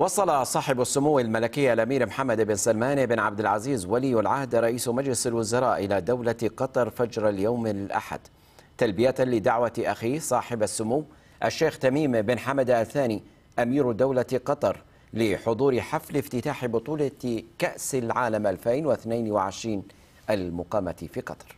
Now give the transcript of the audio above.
وصل صاحب السمو الملكي الامير محمد بن سلمان بن عبد العزيز ولي العهد رئيس مجلس الوزراء الى دوله قطر فجر اليوم الاحد تلبيه لدعوه اخيه صاحب السمو الشيخ تميم بن حمد الثاني امير دوله قطر لحضور حفل افتتاح بطوله كاس العالم 2022 المقامه في قطر